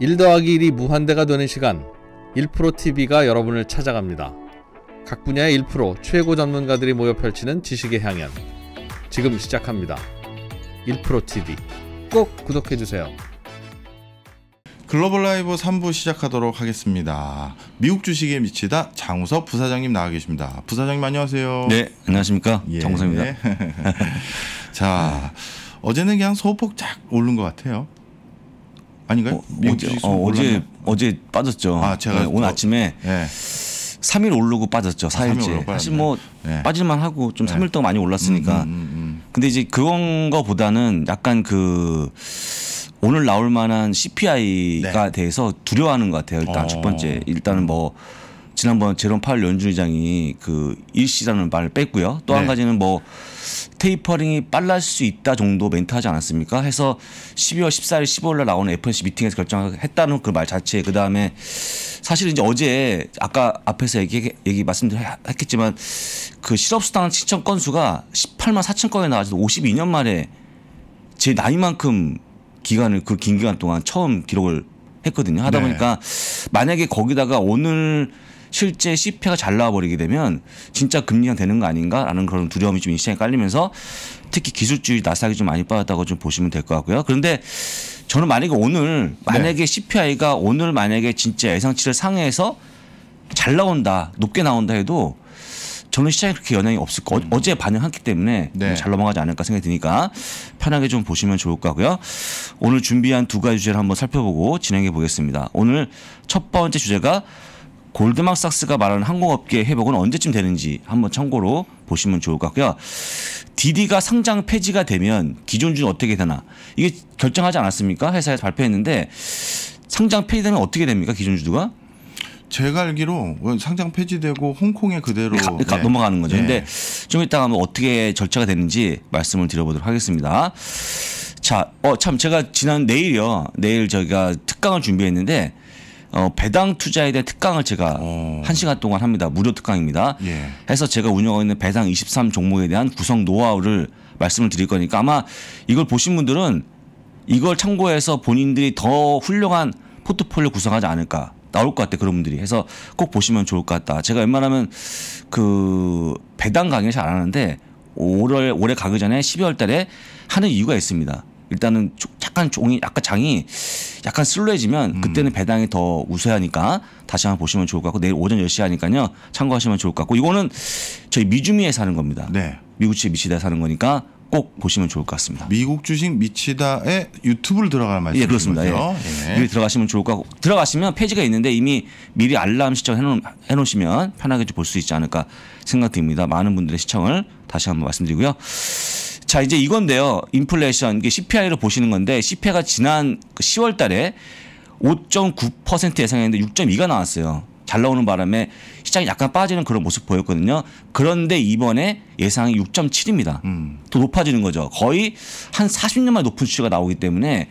1 더하기 1이 무한대가 되는 시간 1프로TV가 여러분을 찾아갑니다. 각 분야의 1 최고 전문가들이 모여 펼치는 지식의 향연 지금 시작합니다. 1프로TV 꼭 구독해주세요. 글로벌 라이브 3부 시작하도록 하겠습니다. 미국 주식에 미치다 장우석 부사장님 나와 계십니다. 부사장님 안녕하세요. 네, 안녕하십니까. 예. 정우석입니다. 자, 어제는 그냥 소폭 쫙 오른 것 같아요. 아닌가요? 어, 제 뭐, 어, 제 빠졌죠. 아, 제가 네, 오늘 어, 아침에 네. 예. 3일 오르고 빠졌죠. 4일째. 아, 사실 뭐 네. 빠질만 하고 좀 3일 예. 동안 많이 올랐으니까. 음, 음, 음, 음, 근데 이제 그런 거보다는 약간 그 오늘 나올 만한 CPI가 대해서 네. 두려워하는 것 같아요. 일단 어. 첫 번째. 일단은 뭐 지난번 제롬 파월 연준의장이 그 일시라는 말을 뺐고요. 또한 네. 가지는 뭐 테이퍼링이 빨라질 수 있다 정도 멘트 하지 않았습니까? 해서 12월 14일 15일 날 나오는 FOMC 미팅에서 결정했다는 그 말 자체에 그다음에 사실 이제 어제 아까 앞에서 얘기 얘기 말씀드렸겠지만 그 실업수당 신청 건수가 18만 4천 건에 나와서 52년 만에 제 나이만큼 기간을 그 긴 기간 동안 처음 기록을 했거든요. 하다 네. 보니까 만약에 거기다가 오늘 실제 CP가 잘 나와버리게 되면 진짜 금리가 되는 거 아닌가라는 그런 두려움이 좀시식에 깔리면서 특히 기술주의 나스닥좀 많이 빠졌다고 좀 보시면 될 것 같고요. 그런데 저는 만약에 오늘 만약에 네. CPI가 오늘 만약에 진짜 예상치를 상회해서 잘 나온다 높게 나온다 해도 저는 시장에 그렇게 영향이 없을 거 음. 어제 반영했기 때문에 네. 잘 넘어가지 않을까 생각이 드니까 편하게 좀 보시면 좋을 거고요. 오늘 준비한 두 가지 주제를 한번 살펴보고 진행해 보겠습니다. 오늘 첫 번째 주제가 골드막삭스가 말하는 항공업계 회복은 언제쯤 되는지 한번 참고로 보시면 좋을 것 같고요. 디디가 상장 폐지가 되면 기존 주는 어떻게 되나 이게 결정하지 않았습니까? 회사에서 발표했는데 상장 폐지되면 어떻게 됩니까? 기존 주주가? 제가 알기로 상장 폐지되고 홍콩에 그대로 가, 가, 네. 넘어가는 거죠. 네. 근데 좀 이따가 뭐 어떻게 절차가 되는지 말씀을 드려보도록 하겠습니다. 자, 어 참 제가 지난 내일요. 내일 저희가 특강을 준비했는데 어, 배당 투자에 대한 특강을 제가 오. 어. 1시간 동안 합니다. 무료 특강입니다. 예. 해서 제가 운영하고 있는 배당 23 종목에 대한 구성 노하우를 말씀을 드릴 거니까 아마 이걸 보신 분들은 이걸 참고해서 본인들이 더 훌륭한 포트폴리오 구성하지 않을까 나올 것 같아 그런 분들이 해서 꼭 보시면 좋을 것 같다. 제가 웬만하면 그 배당 강의를 잘 안 하는데 올해 올해 가기 전에 12월 달에 하는 이유가 있습니다. 일단은 약간 종이 약간 장이 약간 슬로해지면 음. 그때는 배당이 더 우세하니까 다시 한번 보시면 좋을 것 같고 내일 오전 10시 하니까요 참고하시면 좋을 것 같고 이거는 저희 미주미에 사는 겁니다. 네. 미국 주식 미치다 사는 거니까 꼭 보시면 좋을 것 같습니다. 미국 주식 미치다에 유튜브를 들어갈 말씀이죠? 예, 그렇습니다. 예. 예. 미리 들어가시면 좋을 것 같고 들어가시면 페이지가 있는데 이미 미리 알람 시청 해놓, 으시면 편하게 볼 수 있지 않을까 생각됩니다. 많은 분들의 시청을 다시 한번 말씀드리고요. 자, 이제 이건데요. 인플레이션, 이게 CPI로 보시는 건데, CPI가 지난 10월 그 달에 5.9% 예상했는데 6.2가 나왔어요. 잘 나오는 바람에 시장이 약간 빠지는 그런 모습 보였거든요. 그런데 이번에 예상이 6.7입니다. 음. 더 높아지는 거죠. 거의 한 40년 만에 높은 수치가 나오기 때문에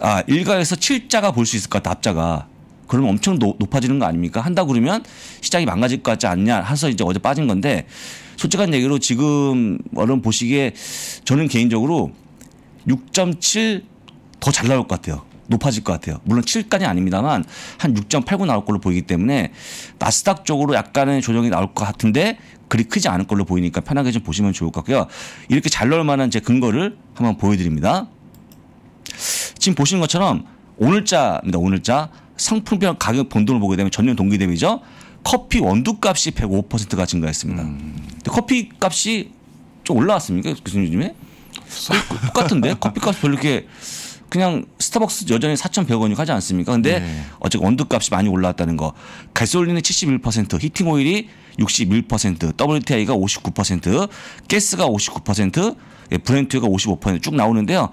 아, 일각에서 7자가 볼 수 있을 것 같다. 앞자가. 그러면 엄청 노, 높아지는 거 아닙니까? 한다 그러면 시장이 망가질 것 같지 않냐 해서 이제 어제 빠진 건데 솔직한 얘기로 지금 얼른 보시기에 저는 개인적으로 6.7 더 잘 나올 것 같아요. 높아질 것 같아요. 물론 7까지 아닙니다만 한 6.89 나올 걸로 보이기 때문에 나스닥 쪽으로 약간의 조정이 나올 것 같은데 그리 크지 않을 걸로 보이니까 편하게 좀 보시면 좋을 것 같고요. 이렇게 잘 나올 만한 제 근거를 한번 보여드립니다. 지금 보시는 것처럼 오늘자입니다. 오늘자 상품별 가격 본동을 보게 되면 전년 동기 대비죠. 커피 원두 값이 105%가 증가했습니다. 음. 커피 값이 좀 올라왔습니까 교수님 요즘에? 똑같은데 커피값 별로 이렇게 그냥 스타벅스 여전히 4,100원이 가지 않습니까? 근데 네. 어쨌든 원두 값이 많이 올라왔다는 거. 가솔린이 71%, 히팅 오일이 61%, WTI가 59%, 가스가 59%, 브랜트가 55%쭉 나오는데요.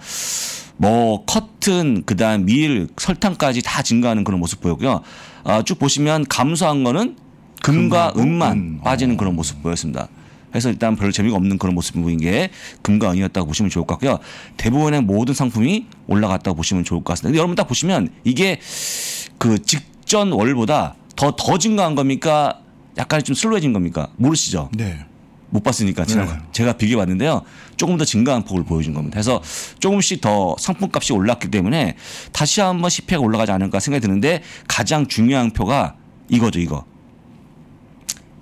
뭐 커튼 그다음 밀 설탕까지 다 증가하는 그런 모습 보였고요. 아, 쭉 보시면 감소한 거는 금과 은만 어. 빠지는 그런 모습 보였습니다. 그래서 일단 별 재미가 없는 그런 모습인 게 금과 은이었다고 보시면 좋을 것 같고요. 대부분의 모든 상품이 올라갔다고 보시면 좋을 것 같습니다. 근데 여러분 딱 보시면 이게 그 직전 월보다 더 더 증가한 겁니까? 약간 좀 슬로해진 겁니까? 모르시죠? 네. 못 봤으니까 지난 네. 제가 비교해 봤는데요. 조금 더 증가한 폭을 보여준 겁니다. 그래서 조금씩 더 상품값이 올랐기 때문에 다시 한번 10회가 올라가지 않을까 생각이 드는데 가장 중요한 표가 이거죠, 이거.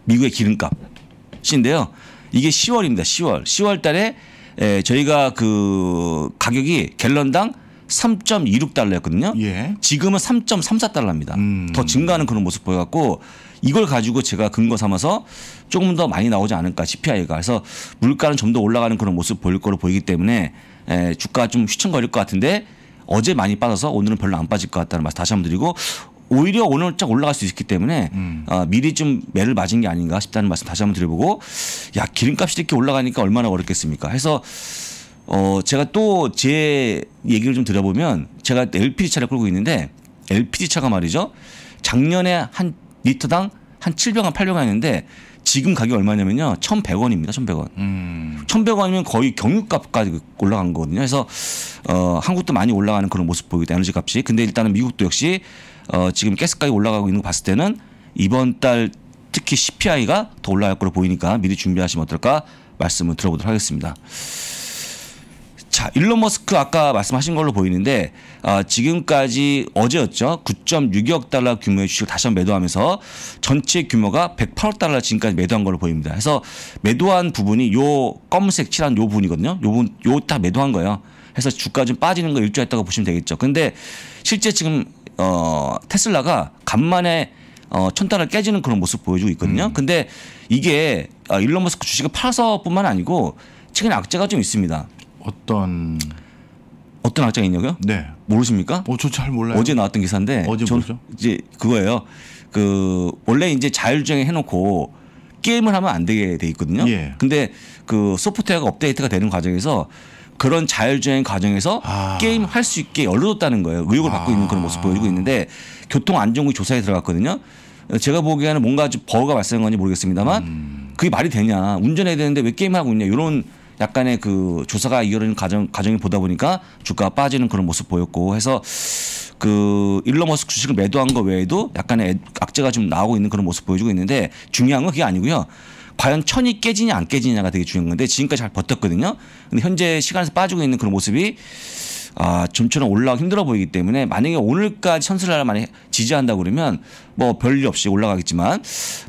미국의 기름값인데요. 이게 10월입니다. 10월. 10월 달에 에, 저희가 그 가격이 갤런당 3.26달러였거든요. 예. 지금은 3.34달러입니다. 음. 더 증가하는 그런 모습 보여갖고 이걸 가지고 제가 근거 삼아서 조금 더 많이 나오지 않을까 CPI가 그래서 물가는 좀 더 올라가는 그런 모습 보일 거로 보이기 때문에 에, 주가 좀 휘청거릴 것 같은데 어제 많이 빠져서 오늘은 별로 안 빠질 것 같다는 말씀 다시 한번 드리고 오히려 오늘 쫙 올라갈 수 있기 때문에 음. 어, 미리 좀 매를 맞은 게 아닌가 싶다는 말씀 다시 한번 드려보고 야 기름값이 이렇게 올라가니까 얼마나 어렵겠습니까? 해서 어 제가 또 제 얘기를 좀 드려보면 제가 LPG 차를 끌고 있는데 LPG 차가 말이죠 작년에 한 리터당 한 7병 한8병 했는데 지금 가격 얼마냐면요. 1,100원입니다. 1,100원. 음. 1,100원이면 거의 경유값까지 올라간 거거든요. 그래서 어 한국도 많이 올라가는 그런 모습 보이기 때문에 에너지 값이. 근데 일단은 미국도 역시 어, 지금 가스까지 올라가고 있는 거 봤을 때는 이번 달 특히 CPI가 더 올라갈 거로 보이니까 미리 준비하시면 어떨까 말씀을 들어보도록 하겠습니다. 자, 일론 머스크 아까 말씀하신 걸로 보이는데 아, 지금까지 어제였죠. 9 6억 달러 규모의 주식을 다시 한번 매도하면서 전체 규모가 108억 달러 지금까지 매도한 걸로 보입니다. 그래서 매도한 부분이 요 검은색 칠한 요 부분이거든요. 요 부분 요다 매도한 거예요. 해서 주가 좀 빠지는 거 일조했다고 보시면 되겠죠. 근데 실제 지금 어, 테슬라가 간만에 어, 천단을 깨지는 그런 모습 보여주고 있거든요. 음. 근데 이게 어, 일론 머스크 주식을 팔아서뿐만 아니고 최근에 악재가 좀 있습니다. 어떤 어떤 악재가 있냐고요? 네. 모르십니까? 어, 저잘 몰라요. 어제 나왔던 기사인데 어제 뭐죠? 이제 그거예요. 그 원래 이제 자율주행 해놓고 게임을 하면 안 되게 돼 있거든요. 예. 근데 그 소프트웨어가 업데이트가 되는 과정에서 그런 자율주행 과정에서 아. 게임 할 수 있게 열어뒀다는 거예요. 의혹을 받고 있는 그런 모습 아. 보여주고 있는데 교통안전국 조사에 들어갔거든요. 제가 보기에는 뭔가 좀버거가 발생한 건지 모르겠습니다만 음. 그게 말이 되냐 운전해야 되는데 왜 게임하고 을 있냐 이런 약간의 그 조사가 이어지는 과정 과정이 보다 보니까 주가가 빠지는 그런 모습 보였고 해서 그 일론 머스크 주식을 매도한 거 외에도 약간의 악재가 좀 나오고 있는 그런 모습 보여주고 있는데 중요한 건 그게 아니고요. 과연 천이 깨지냐 안 깨지냐가 되게 중요한 건데 지금까지 잘 버텼거든요. 근데 현재 시간에서 빠지고 있는 그런 모습이 아, 좀처럼 올라가 힘들어 보이기 때문에 만약에 오늘까지 천수를 만약 지지한다 그러면 뭐 별일 없이 올라가겠지만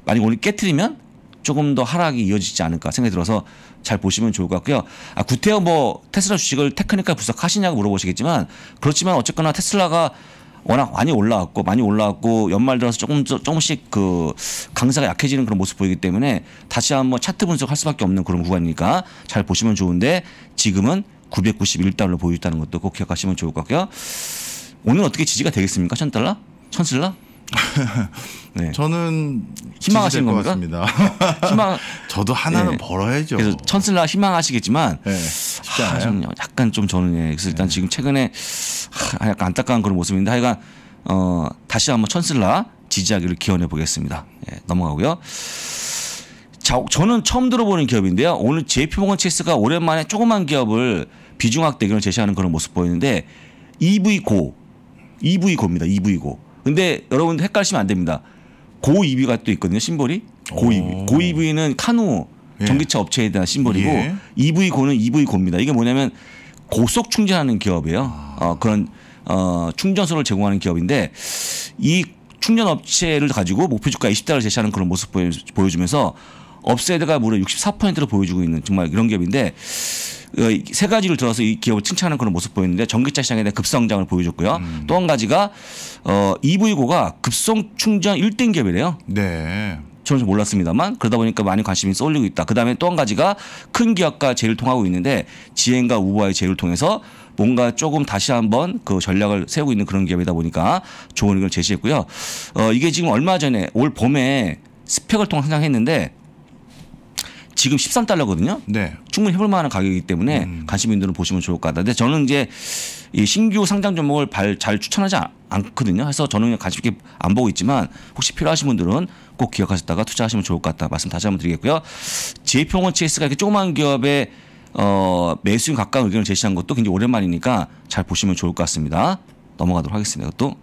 만약에 오늘 깨트리면 조금 더 하락이 이어지지 않을까 생각이 들어서 잘 보시면 좋을 것 같고요. 아, 구태여 뭐 테슬라 주식을 테크니컬 분석하시냐고 물어보시겠지만 그렇지만 어쨌거나 테슬라가 워낙 많이 올라왔고 많이 올라왔고 연말 들어서 조금 조금씩 그 강세가 약해지는 그런 모습 보이기 때문에 다시 한번 차트 분석할 수밖에 없는 그런 구간이니까 잘 보시면 좋은데 지금은 991달러 보여있다는 것도 꼭 기억하시면 좋을 것 같고요. 오늘 어떻게 지지가 되겠습니까? 천 달러? 천 슬라? 네. 저는 희망하시는 겁니까? 같습니다. 희망 저도 하나는 네. 벌어야죠. 그래서 천슬라 희망하시겠지만 네. 하, 좀 약간 좀 저는 예. 그래서 일단 네. 지금 최근에 하, 약간 안타까운 그런 모습인데 하여간 어, 다시 한번 천슬라 지지하기를 기원해 보겠습니다. 예, 넘어가고요. 자, 저는 처음 들어보는 기업인데요. 오늘 JP모건 체스가 오랜만에 조그만 기업을 비중 확대 의견을 제시하는 그런 모습 보이는데 EV고 EV고입니다. EV고 근데 여러분 헷갈리시면 안 됩니다. 고이비가 또 있거든요. 심벌이 고이비. 고이비는 카누 예. 전기차 예. 업체에 대한 심벌이고 예. EV 고는 EV 고입니다. 이게 뭐냐면 고속 충전하는 기업이에요. 아. 어, 그런 어, 충전소를 제공하는 기업인데 이 충전 업체를 가지고 목표 주가 20달러 제시하는 그런 모습 보여주면서 업세대가 무려 64%로 보여주고 있는 정말 이런 기업인데 어, 세 가지를 들어서 이 기업을 칭찬하는 그런 모습 보였는데 전기차 시장에 대한 급성장을 보여줬고요. 음. 또한 가지가 어, EV고가 급성 충전 1등 기업이래요. 네. 저는 몰랐습니다만 그러다 보니까 많이 관심이 쏠리고 있다. 그다음에 또 한 가지가 큰 기업과 제휴를 통하고 있는데 지엔과 우버와의 제휴를 통해서 뭔가 조금 다시 한번 그 전략을 세우고 있는 그런 기업이다 보니까 좋은 의견을 제시했고요. 어, 이게 지금 얼마 전에 올 봄에 스펙을 통해 상장했는데 지금 13달러거든요. 네. 충분히 해볼 만한 가격이기 때문에 음. 관심 있는 분들은 보시면 좋을 것 같은데 저는 이제 이 신규 상장 종목을 발, 잘 추천하지 않, 거든요 그래서 저는 관심 있게 안 보고 있지만 혹시 필요하신 분들은 꼭 기억하셨다가 투자하시면 좋을 것 같다 말씀 다시 한번 드리겠고요. 제평원 체스가 이렇게 조그만 기업에 어, 매수인 가까운 의견을 제시한 것도 굉장히 오랜만이니까 잘 보시면 좋을 것 같습니다. 넘어가도록 하겠습니다. 이것도.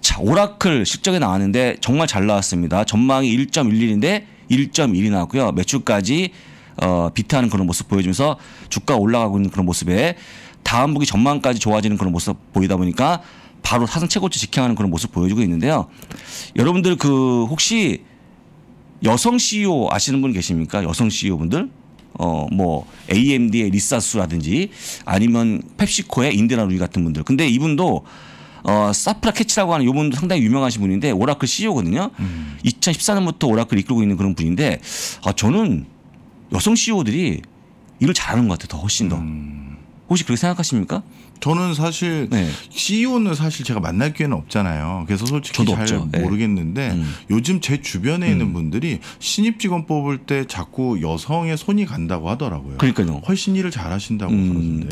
자, 오라클 실적에 나왔는데 정말 잘 나왔습니다. 전망이 1.11인데 1.1이 나왔고요. 매출까지 어, 비트하는 그런 모습 보여주면서 주가 올라가고 있는 그런 모습에 다음 분기 전망까지 좋아지는 그런 모습 보이다 보니까 바로 사상 최고치 직행하는 그런 모습 보여주고 있는데요. 여러분들 그 혹시 여성 CEO 아시는 분 계십니까? 여성 CEO 분들? 어, 뭐, AMD의 리사스라든지 아니면 펩시코의 인디나 루이 같은 분들. 근데 이분도 어, 사프라 캐치라고 하는 이분도 상당히 유명하신 분인데 오라클 CEO거든요. 음. 2014년부터 오라클 이끌고 있는 그런 분인데 아, 저는 여성 CEO들이 일을 잘하는 것 같아요. 더 훨씬 더. 음. 혹시 그렇게 생각하십니까? 저는 사실 네. CEO는 사실 제가 만날 기회는 없잖아요. 그래서 솔직히 잘 없죠. 네. 모르겠는데 네. 요즘 제 주변에 있는 음. 분들이 신입 직원 뽑을 때 자꾸 여성의 손이 간다고 하더라고요. 그러니까요. 훨씬 일을 잘하신다고 음. 그러는데요.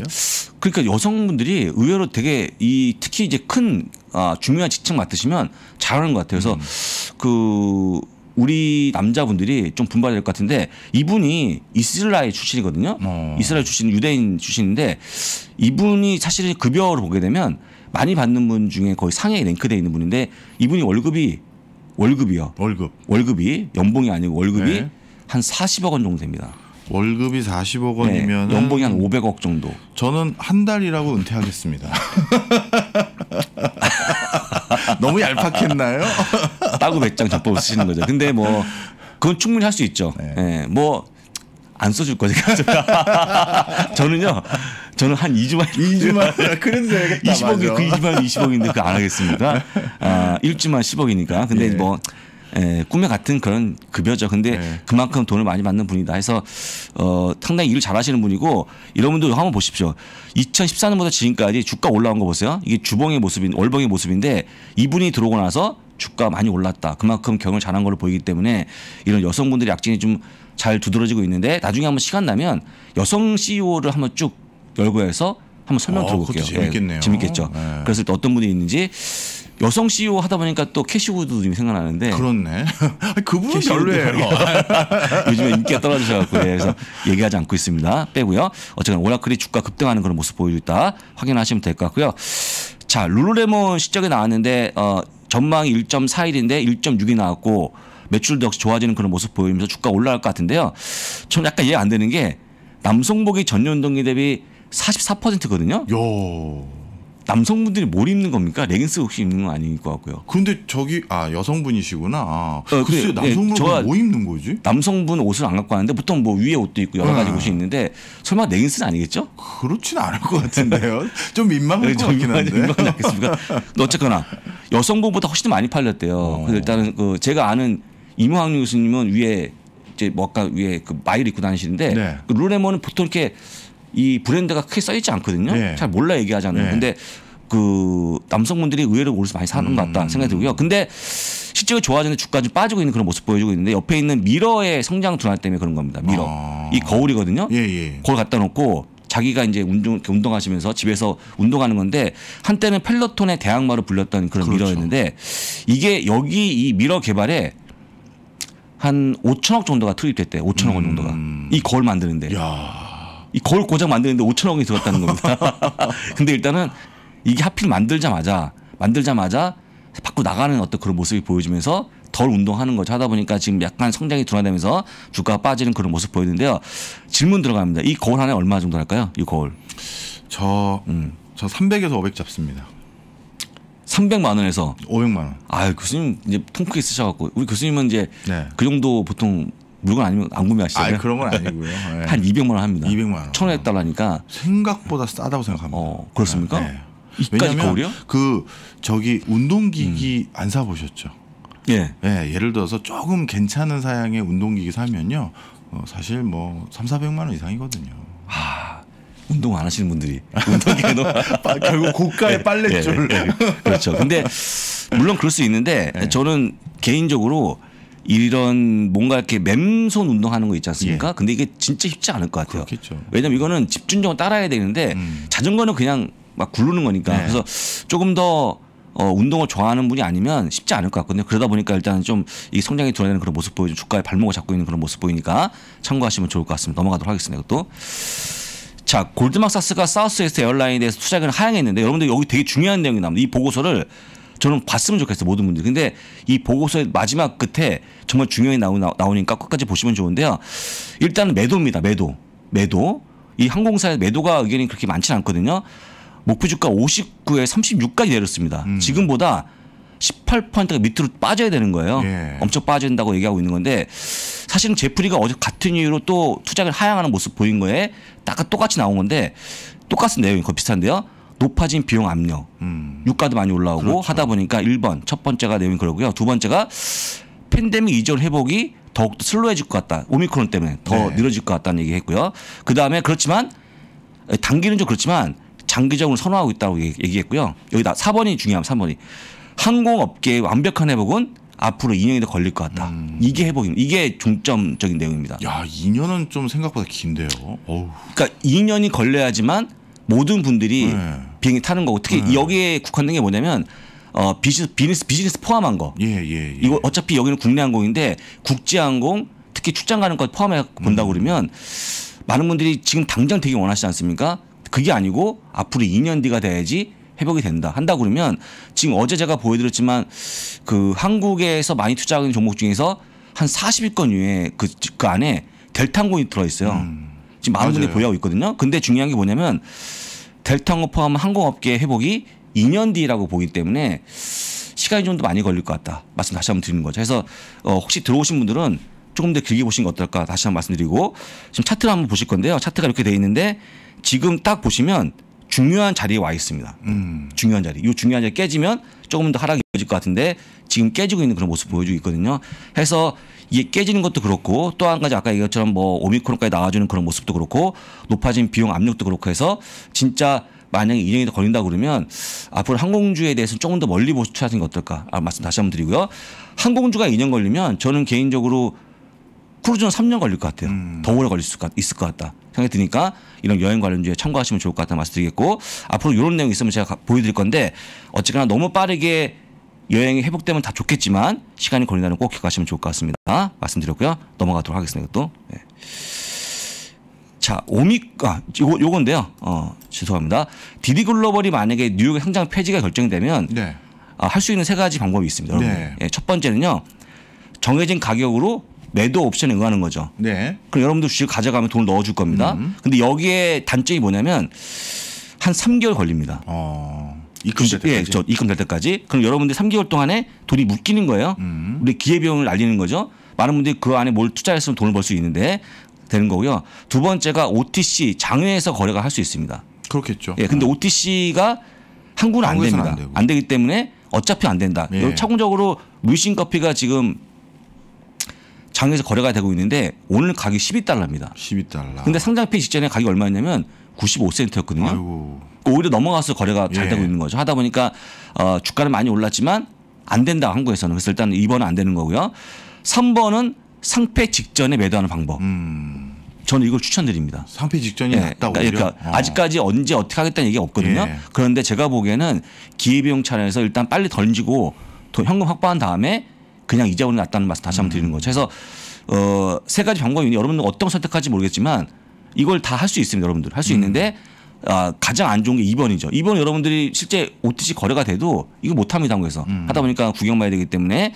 그러니까 여성분들이 의외로 되게 이 특히 이제 큰 아, 중요한 직책 맡으시면 잘하는 것 같아요. 그래서 음. 그 우리 남자분들이 좀분발될것 같은데 이분이 이스라엘 출신이거든요. 어. 이스라엘 출신 유대인 출신인데 이분이 사실은 급여를 보게 되면 많이 받는 분 중에 거의 상위에 랭크되어 있는 분인데 이분이 월급이 월급이요. 월급. 월급이 연봉이 아니고 월급이 네. 한 40억 원 정도 됩니다. 월급이 40억 원이면 네, 연봉이 한 500억 정도. 저는 한 달이라고 은퇴하겠습니다. 너무 얄팍했나요? 따고 백장 전법을 쓰시는 거죠. 근데 뭐 그건 충분히 할 수 있죠. 네. 네. 예, 뭐안 써줄 거니까 제 저는요. 저는 한 2주만 2주만 아, 그래도 되겠다. 20억이 그 맞아. 그 2주만 20억인데 그 안 하겠습니다. 아, 1주만 10억이니까. 근데 예. 뭐 예, 꿈에 같은 그런 급여죠. 근데 네. 그만큼 돈을 많이 받는 분이다. 해서 어, 상당히 일을 잘하시는 분이고 이런 분들 한번 보십시오. 2014년보다 지금까지 주가 올라온 거 보세요. 이게 주봉의 모습인 월봉의 모습인데 이분이 들어오고 나서 주가 많이 올랐다. 그만큼 경을 잘한 걸로 보이기 때문에 이런 여성분들의 약진이 좀 잘 두드러지고 있는데 나중에 한번 시간 나면 여성 CEO를 한번 쭉 열고 해서 한번 설명 어, 들어볼게요. 예, 재밌겠네요. 네, 재밌겠죠. 네. 그래서 또 어떤 분이 있는지 여성 CEO 하다 보니까 또 캐시우드도 생각나는데. 그렇네. 그분은 별로예요. 요즘에 인기가 떨어지셔갖고 예, 그래서 얘기하지 않고 있습니다. 빼고요. 어쨌든 오라클이 주가 급등하는 그런 모습 보여주고 있다. 확인하시면 될 것 같고요. 자, 룰루레몬 시적이 나왔는데 어, 전망이 1.41인데 1.6이 나왔고 매출도 역시 좋아지는 그런 모습 보이면서 주가 올라갈 것 같은데요. 전 약간 이해 안 되는 게 남성복이 전년 동기 대비 44%거든요. 요. 남성분들이 뭘 입는 겁니까? 레깅스 혹시 입는 건 아닌 것 같고요. 근데 저기 아 여성분이시구나. 아, 어, 글쎄 그, 남성분 예, 뭐 입는 거지? 남성분 옷을 안 갖고 왔는데 보통 뭐 위에 옷도 있고 여러 가지 네. 옷이 있는데 설마 레깅스는 아니겠죠? 그렇지는 않을 것 같은데요. 좀 민망할 네, 것 같긴 한데. 민망하지 않겠습니까? 어쨌거나 여성분보다 훨씬 더 많이 팔렸대요. 어. 그 일단은 그 제가 아는 이모학류 교수님은 위에 이제 뭐까 위에 그 마일 입고 다니시는데 네. 그 룰레몬은 보통 이렇게 이 브랜드가 크게 써 있지 않거든요. 네. 잘 몰라 얘기하잖아요. 네. 근데 그 남성분들이 의외로 옷서 많이 사는 음. 것 같다 음. 생각이 들고요. 근데 실제로 좋아지는 주가 좀 빠지고 있는 그런 모습 보여주고 있는데 옆에 있는 미러의 성장 둔화 때문에 그런 겁니다. 미러. 아. 이 거울이거든요. 예, 예. 거울 갖다 놓고 자기가 이제 운동 운동하시면서 집에서 운동하는 건데 한때는 펠로톤의 대항마로 불렸던 그런 그렇죠. 미러였는데 이게 여기 이 미러 개발에 한 5천억 정도가 투입됐대. 요 5천억 원 음. 정도가 이 거울 만드는데. 야. 이 거울 고장 만드는데 5천 원이 들었다는 겁니다. 근데 일단은 이게 하필 만들자마자 만들자마자 밖으로 나가는 어떤 그런 모습이 보여지면서 덜 운동하는 거죠. 하다 보니까 지금 약간 성장이 둔화되면서 주가가 빠지는 그런 모습 보이는데요. 질문 들어갑니다. 이 거울 하나에 얼마 정도 할까요? 이 거울. 저, 음. 저 300에서 500 잡습니다. 300만 원에서 500만 원. 아, 교수님 이제 통크게 쓰셔 갖고 우리 교수님은 이제 네. 그 정도 보통 물건 아니면 안 구매하시잖아요. 아 그런 건 아니고요. 네. 한 200만 원 합니다. 200만 원. 천 원에 달라니까 생각보다 싸다고 생각합니다. 어, 그렇습니까? 네. 이까지 거울이요? 그 저기 운동기기 음. 안 사보셨죠? 예. 예. 예를 들어서 조금 괜찮은 사양의 운동기기 사면요. 어, 사실 뭐 3, 400만 원 이상이거든요. 하. 아, 운동 안 하시는 분들이 운동기가 너무 결국 고가의 예. 빨랫줄 예, 예, 그렇죠. 근데 물론 그럴 수 있는데 저는 개인적으로 이런 뭔가 이렇게 맴손 운동하는 거 있지 않습니까? 예. 근데 이게 진짜 쉽지 않을 것 같아요. 그렇겠죠. 왜냐면 이거는 집중적으로 따라야 되는데 음. 자전거는 그냥 막 굴르는 거니까 네. 그래서 조금 더 어, 운동을 좋아하는 분이 아니면 쉽지 않을 것 같거든요. 그러다 보니까 일단 은좀 이 성장이 드러내는 그런 모습 보여주는 주가에 발목을 잡고 있는 그런 모습 보이니까 참고하시면 좋을 것 같습니다. 넘어가도록 하겠습니다. 이것도. 자, 골드막사스가 사우스웨스트 에어라인에 대해서 투자금을 하향했는데 여러분들 여기 되게 중요한 내용이 나옵니다. 이 보고서를 저는 봤으면 좋겠어요 모든 분들. 근데 이 보고서의 마지막 끝에 정말 중요한게 나오, 나오니까 끝까지 보시면 좋은데요. 일단 매도입니다. 매도, 매도. 이 항공사의 매도가 의견이 그렇게 많지는 않거든요. 목표 주가 59에 36까지 내렸습니다. 음. 지금보다 18%가 밑으로 빠져야 되는 거예요. 예. 엄청 빠진다고 얘기하고 있는 건데 사실은 제프리가 어제 같은 이유로 또 투자를 하향하는 모습 보인 거에 딱 똑같이 나온 건데 똑같은 내용이 거의 비슷한데요. 높아진 비용 압력, 음. 유가도 많이 올라오고 그렇죠. 하다 보니까 1번 첫 번째가 내용이 그러고요. 두 번째가 팬데믹 이전 회복이 더욱 슬로해질 것 같다. 오미크론 때문에 더 네. 늘어질 것 같다는 얘기했고요. 그 다음에 그렇지만 단기는 좀 그렇지만 장기적으로 선호하고 있다고 얘기했고요. 여기 다 4번이 중요합니다. 3번이 항공업계의 완벽한 회복은 앞으로 2년이 더 걸릴 것 같다. 음. 이게 회복입니다. 이게 중점적인 내용입니다. 야, 2년은 좀 생각보다 긴데요. 어우. 그러니까 2년이 걸려야지만 모든 분들이 네. 비행기 타는 거고 특히 네. 여기에 국한된 게 뭐냐면 어비즈 비즈니스, 비즈니스 포함한 거. 예, 예, 예. 이거 어차피 여기는 국내 항공인데 국제 항공 특히 출장 가는 것 포함해 본다 고 음. 그러면 많은 분들이 지금 당장 되게 원하시지 않습니까? 그게 아니고 앞으로 2년 뒤가 돼야지 회복이 된다 한다 그러면 지금 어제 제가 보여드렸지만 그 한국에서 많이 투자하는 종목 중에서 한 40위권 위에 그, 그 안에 델탄공이 들어있어요. 음. 지금 많은 분들이 보유하고 있거든요. 근데 중요한 게 뭐냐면 델타항공 포함 항공업계 회복이 2년 뒤라고 보기 때문에 시간이 좀 더 많이 걸릴 것 같다. 말씀 다시 한번 드리는 거죠. 그래서 어, 혹시 들어오신 분들은 조금 더 길게 보시는 게 어떨까 다시 한번 말씀드리고 지금 차트를 한번 보실 건데요. 차트가 이렇게 돼 있는데 지금 딱 보시면 중요한 자리에 와 있습니다. 음. 중요한 자리. 이 중요한 자리 깨지면 조금 더 하락이 이어질 것 같은데 지금 깨지고 있는 그런 모습 보여주고 있거든요. 해서 이게 깨지는 것도 그렇고 또 한 가지 아까 이것처럼 뭐 오미크론까지 나와주는 그런 모습도 그렇고 높아진 비용 압력도 그렇고 해서 진짜 만약에 2년이 더 걸린다 그러면 앞으로 항공주에 대해서는 조금 더 멀리 보수하시는 게 어떨까 아, 말씀 다시 한 번 드리고요. 항공주가 2년 걸리면 저는 개인적으로 크루즈는 3년 걸릴 것 같아요. 음. 더 오래 걸릴 수 있을 것 같다. 생각이 드니까 이런 여행 관련주에 참고하시면 좋을 것 같다 는 말씀드리겠고 앞으로 이런 내용이 있으면 제가 보여드릴 건데 어쨌거나 너무 빠르게 여행이 회복되면 다 좋겠지만 시간이 걸린다는 꼭 기억하시면 좋을 것 같습니다. 말씀드렸고요. 넘어가도록 하겠습니다. 또. 네. 자, 오미가 아, 요거 요건데요. 어, 죄송합니다. 디디 글로벌이 만약에 뉴욕 행장 폐지가 결정되면 네. 아, 할 수 있는 세 가지 방법이 있습니다. 여 네. 예, 첫 번째는요. 정해진 가격으로 매도 옵션에 의하는 거죠. 네. 그럼 여러분도 주식 가져가면 돈을 넣어줄 겁니다. 음. 근데 여기에 단점이 뭐냐면 한 3개월 걸립니다. 어. 입금 될 때까지. 예, 저 입금 될 때까지. 그럼 여러분들 3개월 동안에 돈이 묶이는 거예요. 음. 우리 기회비용을 날리는 거죠. 많은 분들이 그 안에 뭘 투자했으면 돈을 벌 수 있는데 되는 거고요. 두 번째가 OTC 장외에서 거래가 할 수 있습니다. 그렇겠죠. 예, 근데 어. 음. OTC가 한국은 안 됩니다. 안, 안, 되기 때문에 어차피 안 된다. 예. 차공적으로 물신 커피가 지금 장에서 거래가 되고 있는데 오늘 가격이 12달러입니다. 12달러. 근데 상장 폐지 직전에 가격이 얼마였냐면 95센트였거든요. 아이고. 그 오히려 넘어가서 거래가 잘 예. 되고 있는 거죠. 하다 보니까 어, 주가는 많이 올랐지만 안 된다 한국에서는. 그래서 일단 2번은 안 되는 거고요. 3번은 상폐 직전에 매도하는 방법. 음. 저는 이걸 추천드립니다. 상폐 직전이 예. 낫다고 그러니까, 그러니까 어. 아직까지 언제 어떻게 하겠다는 얘기가 없거든요. 예. 그런데 제가 보기에는 기회비용 차원에서 일단 빨리 던지고 현금 확보한 다음에 그냥 이자원이 낮다는 말씀 다시 한번 음. 드리는 거죠. 그래서 어, 세 가지 방법이 있는데 여러분들 어떤 선택할지 모르겠지만 이걸 다 할 수 있습니다. 여러분들 할수 음. 있는데 아, 가장 안 좋은 게 2번이죠. 2번 여러분들이 실제 OTC 거래가 돼도 이거 못 합니다. 한국에서. 음. 하다 보니까 구경봐야 되기 때문에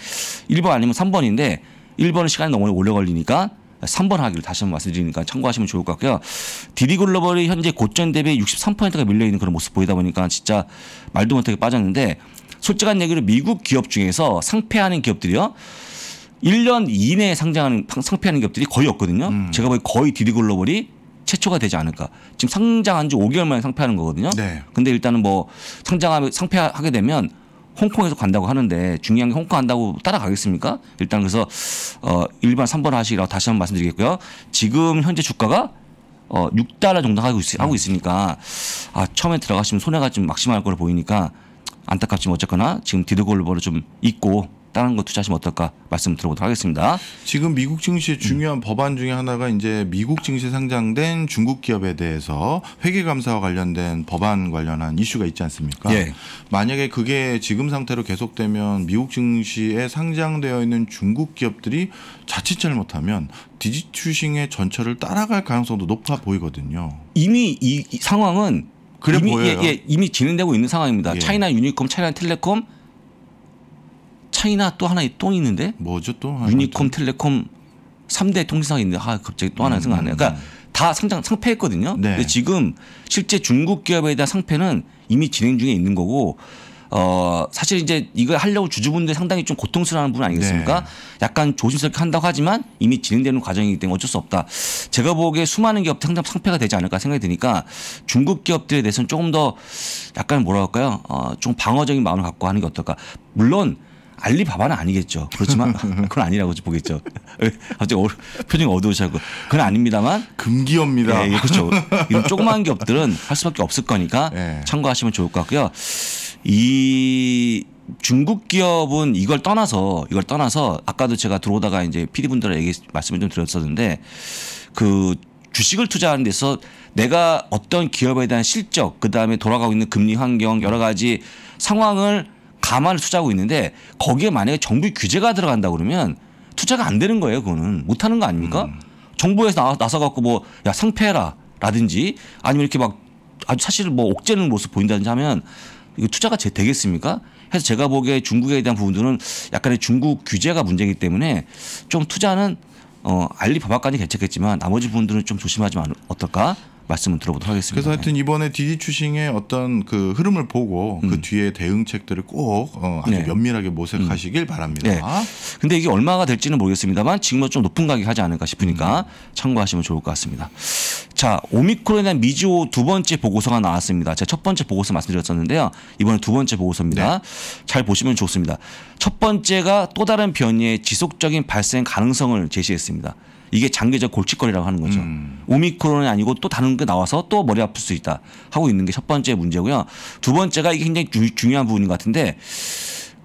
1번 아니면 3번인데 1번은 시간이 너무 오래 걸리니까 3번 하기를 다시 한번 말씀드리니까 참고하시면 좋을 것 같고요. 디디글로벌이 현재 고점 대비 63%가 밀려 있는 그런 모습 보이다 보니까 진짜 말도 못하게 빠졌는데 솔직한 얘기로 미국 기업 중에서 상폐하는 기업들이요. 1년 이내에 상장하는 상폐하는 기업들이 거의 없거든요. 음. 제가 보기 거의 디디글로벌이 최초가 되지 않을까. 지금 상장한 지 5개월 만에 상폐하는 거거든요. 네. 근데 일단은 뭐 상장하면 상폐하게 되면 홍콩에서 간다고 하는데 중요한 게 홍콩 간다고 따라가겠습니까? 일단 그래서 어 1번 3번 하시라고 다시 한번 말씀드리겠고요. 지금 현재 주가가 어 6달러 정도 하고, 있, 으니까아 처음에 들어가시면 손해가 좀 막심할 걸로 보이니까 안타깝지만 어쨌거나 지금 디드골버를좀 잊고 다른 거 투자하시면 어떨까 말씀 들어보도록 하겠습니다. 지금 미국 증시의 중요한 음. 법안 중에 하나가 이제 미국 증시 상장된 중국 기업에 대해서 회계 감사와 관련된 법안 관련한 이슈가 있지 않습니까? 예. 만약에 그게 지금 상태로 계속되면 미국 증시에 상장되어 있는 중국 기업들이 자칫 잘못하면 디지투싱의 전철을 따라갈 가능성도 높아 보이거든요. 이미 이 상황은 그래 이미, 보여요. 예, 예, 이미 진행되고 있는 상황입니다. 예. 차이나 유니콤, 차이나 텔레콤, 차이나 또 하나 의또 있는데 뭐죠 또 유니콤, 텔레콤 3대 통신사가 있는데 아 갑자기 또 하나 음, 생각 안 나요. 그러니까 음, 음. 다 상장 상패했거든요. 네. 근데 지금 실제 중국 기업에 대한 상패는 이미 진행 중에 있는 거고 어 사실 이제 이걸 하려고 주주분들 상당히 좀 고통스러운 분 아니겠습니까? 네. 약간 조심스럽게 한다고 하지만 이미 진행되는 과정이기 때문에 어쩔 수 없다. 제가 보기에 수많은 기업들 상당 상패가 되지 않을까 생각이 드니까 중국 기업들에 대해서는 조금 더 약간 뭐랄까요? 어좀 방어적인 마음을 갖고 하는 게 어떨까? 물론 알리바바는 아니겠죠. 그렇지만 그건 아니라고 보겠죠. 예, 갑자기 표정이 어두우시고 그건 아닙니다만 금기업입니다 예, 예, 그렇죠. 이런 조그마한 기업들은 할 수밖에 없을 거니까 예. 참고하시면 좋을 것 같고요. 이 중국 기업은 이걸 떠나서 이걸 떠나서 아까도 제가 들어오다가 이제 PD 분들 에게 말씀을 좀 드렸었는데 그 주식을 투자하는 데서 내가 어떤 기업에 대한 실적, 그 다음에 돌아가고 있는 금리 환경 여러 가지 상황을 감안을 투자하고 있는데 거기에 만약에 정부 의 규제가 들어간다 그러면 투자가 안 되는 거예요. 그거는 못 하는 거 아닙니까? 음. 정부에서 나, 서 갖고 뭐야 상폐해라 라든지 아니면 이렇게 막 아주 사실 뭐 옥죄는 모습 보인다든지 하면 이거 투자가 되겠습니까? 해서 제가 보기에 중국에 대한 부분들은 약간의 중국 규제가 문제이기 때문에 좀 투자는 어, 알리바바까지 괜찮겠지만 나머지 부 분들은 좀 조심하지 만 어떨까? 말씀을 들어보도록 하겠습니다. 그래서 하여튼 이번에 디디 추싱의 어떤 그 흐름을 보고 그 음. 그 뒤에 대응책들을 꼭 어, 아주 네. 면밀하게 모색하시길 음. 바랍니다. 네. 근데 이게 얼마가 될지는 모르겠습니다만 지금은 좀 높은 가격 하지 않을까 싶으니까 음. 참고하시면 좋을 것 같습니다. 자, 오미크론에 대한 미지오 두 번째 보고서가 나왔습니다. 제가 첫 번째 보고서 말씀드렸었는데요. 이번에 두 번째 보고서입니다. 네. 잘 보시면 좋습니다. 첫 번째가 또 다른 변이의 지속적인 발생 가능성을 제시했습니다. 이게 장기적 골칫거리라고 하는 거죠. 음. 오미크론이 아니고 또 다른 게 나와서 또 머리 아플 수 있다 하고 있는 게 첫 번째 문제고요. 두 번째가 이게 굉장히 주, 중요한 부분인 것 같은데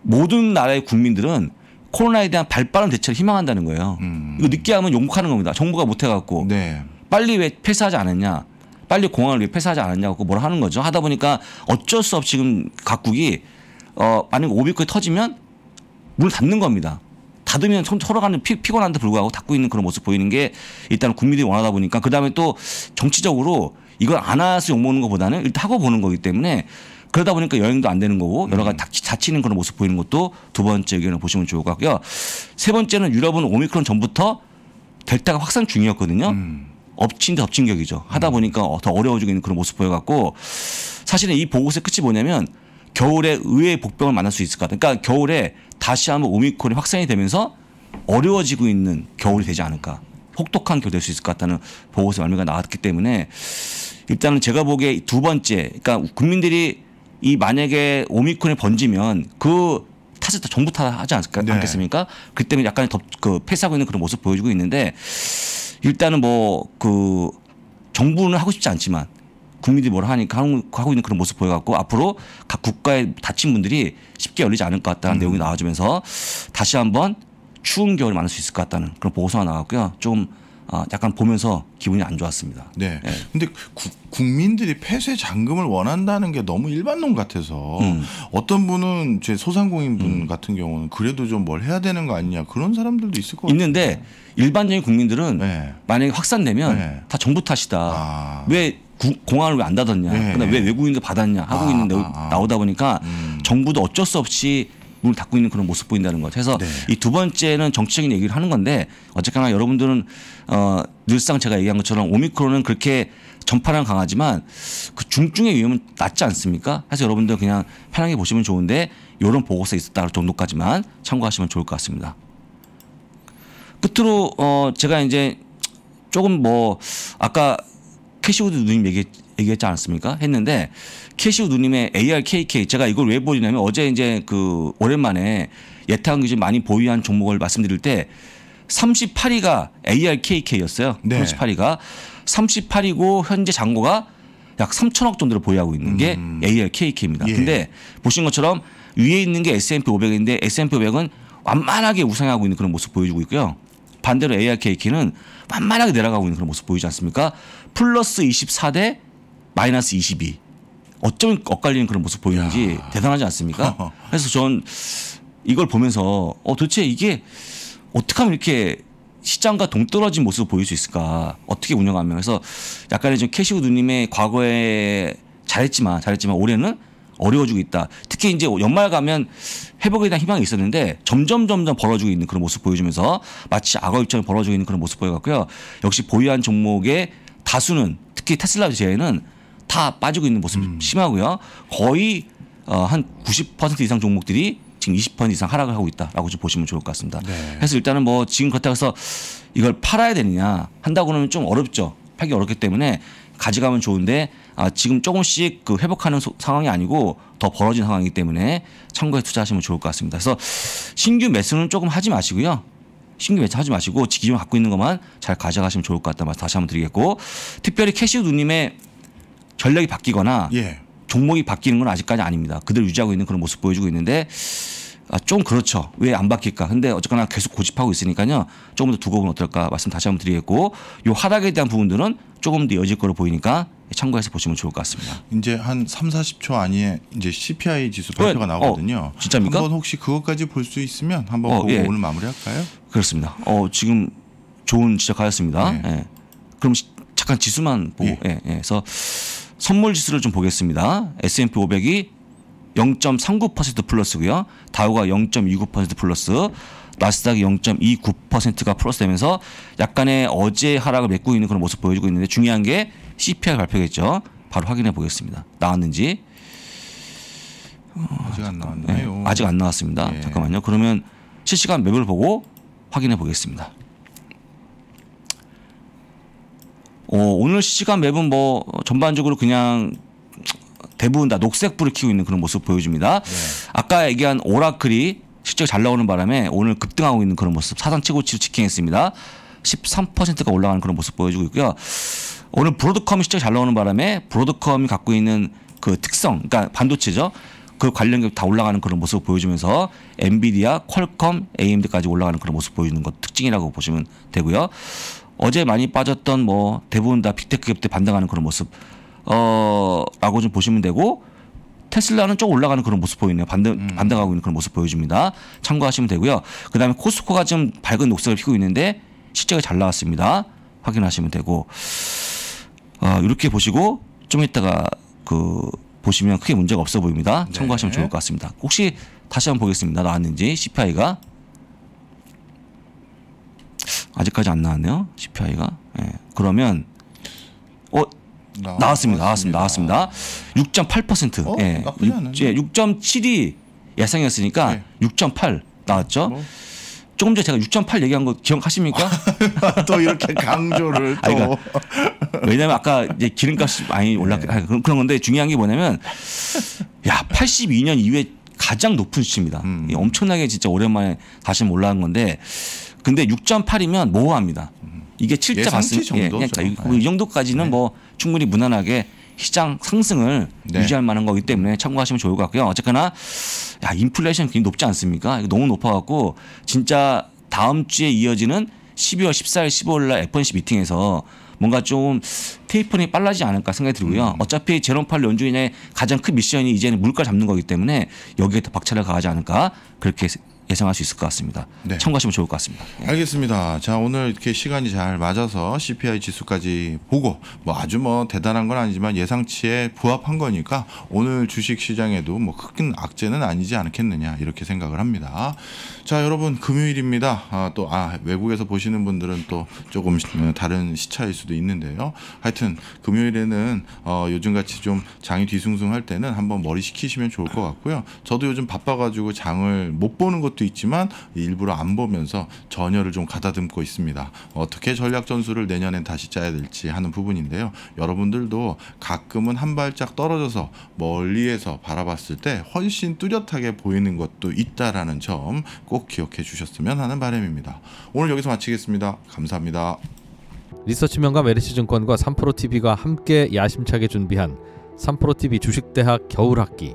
모든 나라의 국민들은 코로나에 대한 발빠른 대처를 희망한다는 거예요. 음. 이거 늦게 하면 용국하는 겁니다. 정부가 못 해갖고 네. 빨리 왜 폐쇄하지 않았냐, 빨리 공항을 왜 폐쇄하지 않았냐고 뭘 하는 거죠. 하다 보니까 어쩔 수 없이 지금 각국이 어 만약 오미크론 터지면 문을 닫는 겁니다. 닫으면 서로 간에 피, 피곤한데 불구하고 닫고 있는 그런 모습 보이는 게 일단 국민들이 원하다 보니까 그다음에 또 정치적으로 이걸 안 해서 욕먹는 것보다는 일단 하고 보는 거기 때문에 그러다 보니까 여행도 안 되는 거고 여러 가지 네. 다치는 그런 모습 보이는 것도 두 번째 의견을 보시면 좋을 것 같고요. 세 번째는 유럽은 오미크론 전부터 델타가 확산 중이었거든요. 음. 엎친 데 엎친 격이죠. 하다 음. 보니까 더 어려워지고 있는 그런 모습 보여갖고 사실은 이 보고서의 끝이 뭐냐면 겨울에 의외의 복병을 만날 수 있을 것 같아요. 그러니까 겨울에 다시 한번 오미콘이 확산이 되면서 어려워지고 있는 겨울이 되지 않을까. 혹독한 겨울 될수 있을 것 같다는 보고서 말미가 나왔기 때문에 일단은 제가 보기에 두 번째, 그러니까 국민들이 이 만약에 오미콘론이 번지면 그 탓을 다전부 탓하지 않을까, 네. 않겠습니까? 그 때문에 약간 덥, 그 패스하고 있는 그런 모습 보여주고 있는데 일단은 뭐 그 정부는 하고 싶지 않지만 국민들이 뭘 하니까 하고 있는 그런 모습 보여갖고 앞으로 각국가의 다친 분들이 쉽게 열리지 않을 것 같다는 음. 내용이 나와주면서 다시 한번 추운 겨울이 많을 수 있을 것 같다는 그런 보고서가 나왔고요. 좀 아, 약간 보면서 기분이 안 좋았습니다. 네. 네. 근데 구, 국민들이 폐쇄 잔금을 원한다는 게 너무 일반론 같아서 음. 어떤 분은 제 소상공인 분 음. 같은 경우는 그래도 좀 뭘 해야 되는 거 아니냐 그런 사람들도 있을 것 있는데 같아요. 일반적인 국민들은 네. 만약에 확산되면 네. 다 정부 탓이다. 아. 왜 구, 공항을 왜 안 닫았냐, 네. 그다왜 외국인들 받았냐, 한국인들 아, 아, 아, 나오다 보니까 음. 정부도 어쩔 수 없이 문을 닫고 있는 그런 모습 보인다는 거죠. 그래서 네. 이두 번째는 정치적인 얘기를 하는 건데 어쨌거나 여러분들은 어, 늘상 제가 얘기한 것처럼 오미크론은 그렇게 전파량 강하지만 그 중증의 위험은 낮지 않습니까? 그래서 여러분들 그냥 편하게 보시면 좋은데 요런 보고서 있었다 정도까지만 참고하시면 좋을 것 같습니다. 끝으로 어, 제가 이제 조금 뭐 아까 캐시우드 누님 얘기, 얘기했지 않았습니까? 했는데 캐시우드 누님의 ARKK 제가 이걸 왜 보여주냐면 어제 이제 그 오랜만에 예탁 기준 많이 보유한 종목을 말씀드릴 때 38위가 ARKK였어요. 네. 38위가 3 8위고 현재 잔고가 약 3천억 정도를 보유하고 있는 게 음. ARKK입니다. 예. 근데 보신 것처럼 위에 있는 게 S&P 500인데 S&P 500은 완만하게 우상하고 있는 그런 모습 보여주고 있고요. 반대로 ARKK는 완만하게 내려가고 있는 그런 모습 보이지 않습니까? 플러스 24대 마이너스 22. 어쩌면 엇갈리는 그런 모습 보이는지 야. 대단하지 않습니까? 그래서 전 이걸 보면서 어 도대체 이게 어떻게 하면 이렇게 시장과 동떨어진 모습을 보일 수 있을까? 어떻게 운영하면 그래서 약간의 좀 캐시우드 님의 과거에 잘했지만 잘했지만 올해는 어려워지고 있다. 특히 이제 연말 가면 회복에 대한 희망이 있었는데 점점 점점 벌어지고 있는 그런 모습 보여주면서 마치 악어 입장이 벌어지고 있는 그런 모습 보여갖고요. 역시 보유한 종목의 다수는 특히 테슬라 제외는 다 빠지고 있는 모습이 음. 심하고요. 거의 어, 한90% 이상 종목들이 지금 20% 이상 하락을 하고 있다라고 좀 보시면 좋을 것 같습니다. 네. 그래서 일단은 뭐 지금 그렇다고 해서 이걸 팔아야 되느냐 한다고 하면 좀 어렵죠. 팔기 어렵기 때문에 가져가면 좋은데 아, 지금 조금씩 그 회복하는 소, 상황이 아니고 더 벌어진 상황이기 때문에 참고해 투자하시면 좋을 것 같습니다. 그래서 신규 매수는 조금 하지 마시고요. 신규 매치 하지 마시고 기존 갖고 있는 것만 잘 가져가시면 좋을 것 같다 말씀 다시 한번 드리겠고 특별히 캐시우 누님의 전략이 바뀌거나 예. 종목이 바뀌는 건 아직까지 아닙니다. 그대로 유지하고 있는 그런 모습 보여주고 있는데 아, 좀 그렇죠. 왜 안 바뀔까? 근데 어쨌거나 계속 고집하고 있으니까요. 조금 더 두고 보면 어떨까 말씀 다시 한번 드리겠고 요 하락에 대한 부분들은 조금 더 여질 거로 보이니까 참고해서 보시면 좋을 것 같습니다. 이제 한 3, 40초 안에 이제 CPI 지수 네. 발표가 네. 나오거든요. 어, 진짜입니까? 한번 혹시 그것까지 볼 수 있으면 한번 어, 보고 예. 오늘 마무리할까요? 그렇습니다. 어, 지금 좋은 지적하였습니다. 예. 네. 예. 그럼 시, 잠깐 지수만 보고, 예. 예, 예. 그래서 선물 지수를 좀 보겠습니다. S&P 500이 0.39% 플러스고요. 다우가 0.29% 플러스, 나스닥이 0.29%가 플러스되면서 약간의 어제 하락을 메꾸고 있는 그런 모습 보여주고 있는데 중요한 게 CPI 발표겠죠. 바로 확인해 보겠습니다. 나왔는지. 아직 안 아, 나왔네요. 네, 아직 안 나왔습니다. 예. 잠깐만요. 그러면 실시간 맵을 보고 확인해 보겠습니다. 어, 오늘 시간 맵은 뭐 전반적으로 그냥 대부분 다 녹색불을 키고 있는 그런 모습 보여줍니다. 네. 아까 얘기한 오라클이 실적 잘 나오는 바람에 오늘 급등하고 있는 그런 모습 사상 최고치로 직행했습니다. 13%가 올라가는 그런 모습 보여주고 있고요. 오늘 브로드컴이 실적 잘 나오는 바람에 브로드컴이 갖고 있는 그 특성, 그러니까 반도체죠. 그 관련 기업 다 올라가는 그런 모습을 보여주면서 엔비디아, 퀄컴, AMD까지 올라가는 그런 모습 보여주는것 특징이라고 보시면 되고요. 어제 많이 빠졌던 뭐 대부분 다 빅테크 기업들 반등하는 그런 모습 어 라고 좀 보시면 되고 테슬라는 쪽 올라가는 그런 모습 보이네요. 반등, 음. 반등하고 있는 그런 모습 보여줍니다. 참고하시면 되고요. 그 다음에 코스코가 지금 밝은 녹색을 피고 있는데 실적이 잘 나왔습니다. 확인하시면 되고, 어, 이렇게 보시고 좀 이따가 그 보시면 크게 문제가 없어 보입니다. 네. 참고하시면 좋을 것 같습니다. 혹시 다시 한번 보겠습니다. 나왔는지 CPI가 아직까지 안 나왔네요. CPI가 네. 예, 그러면 어 나왔습니다. 나왔습니다. 나왔습니다. 6.8%. 어? 예. 6.7이 예, 예상이었으니까 네. 6.8 나왔죠. 뭐. 조금 전에 제가 6.8 얘기한 거 기억하십니까? 또 이렇게 강조를 그러니까 또. 그러니까 왜냐면 아까 이제 기름값이 많이 네. 올랐 네. 아, 그런 건데 중요한 게 뭐냐면 야 82년 이후에 가장 높은 수치입니다. 음. 엄청나게 진짜 오랜만에 다시 올라간 건데 근데 6.8이면 모호합니다. 음. 이게 7자 봤을 때 예, 그러니까 네. 이 정도까지는 네. 뭐 충분히 무난하게 시장 상승을 네. 유지할 만한 거기 때문에 참고하시면 좋을 것 같고요. 어쨌거나 야 인플레이션 굉장히 높지 않습니까? 이거 너무 높아갖고 진짜 다음 주에 이어지는 12월 14일, 15일 날 FOMC 미팅에서 뭔가 좀 테이퍼링이 빨라지지 않을까 생각이 들고요. 음. 어차피 제롬 팔 연준의 가장 큰 미션이 이제는 물가 잡는 거기 때문에 여기에 더 박차를 가하지 않을까 그렇게 예상할 수 있을 것 같습니다. 네. 참고하시면 좋을 것 같습니다. 예. 알겠습니다. 자 오늘 이렇게 시간이 잘 맞아서 CPI 지수까지 보고 뭐 아주 뭐 대단한 건 아니지만 예상치에 부합한 거니까 오늘 주식 시장에도 뭐 큰 악재는 아니지 않겠느냐 이렇게 생각을 합니다. 자 여러분 금요일입니다. 아, 또 아, 외국에서 보시는 분들은 또 조금 다른 시차일 수도 있는데요. 하여튼 금요일에는 어, 요즘 같이 좀 장이 뒤숭숭할 때는 한번 머리 식히시면 좋을 것 같고요. 저도 요즘 바빠가지고 장을 못 보는 것 것도 있지만 일부러 안 보면서 전열을 좀 가다듬고 있습니다. 어떻게 전략 전술을 내년엔 다시 짜야 될지 하는 부분인데요. 여러분들도 가끔은 한 발짝 떨어져서 멀리에서 바라봤을 때 훨씬 뚜렷하게 보이는 것도 있다라는 점 꼭 기억해 주셨으면 하는 바람입니다. 오늘 여기서 마치겠습니다. 감사합니다. 리서치 명감 메르시증권과 3프로TV가 함께 야심차게 준비한 3프로TV 주식대학 겨울학기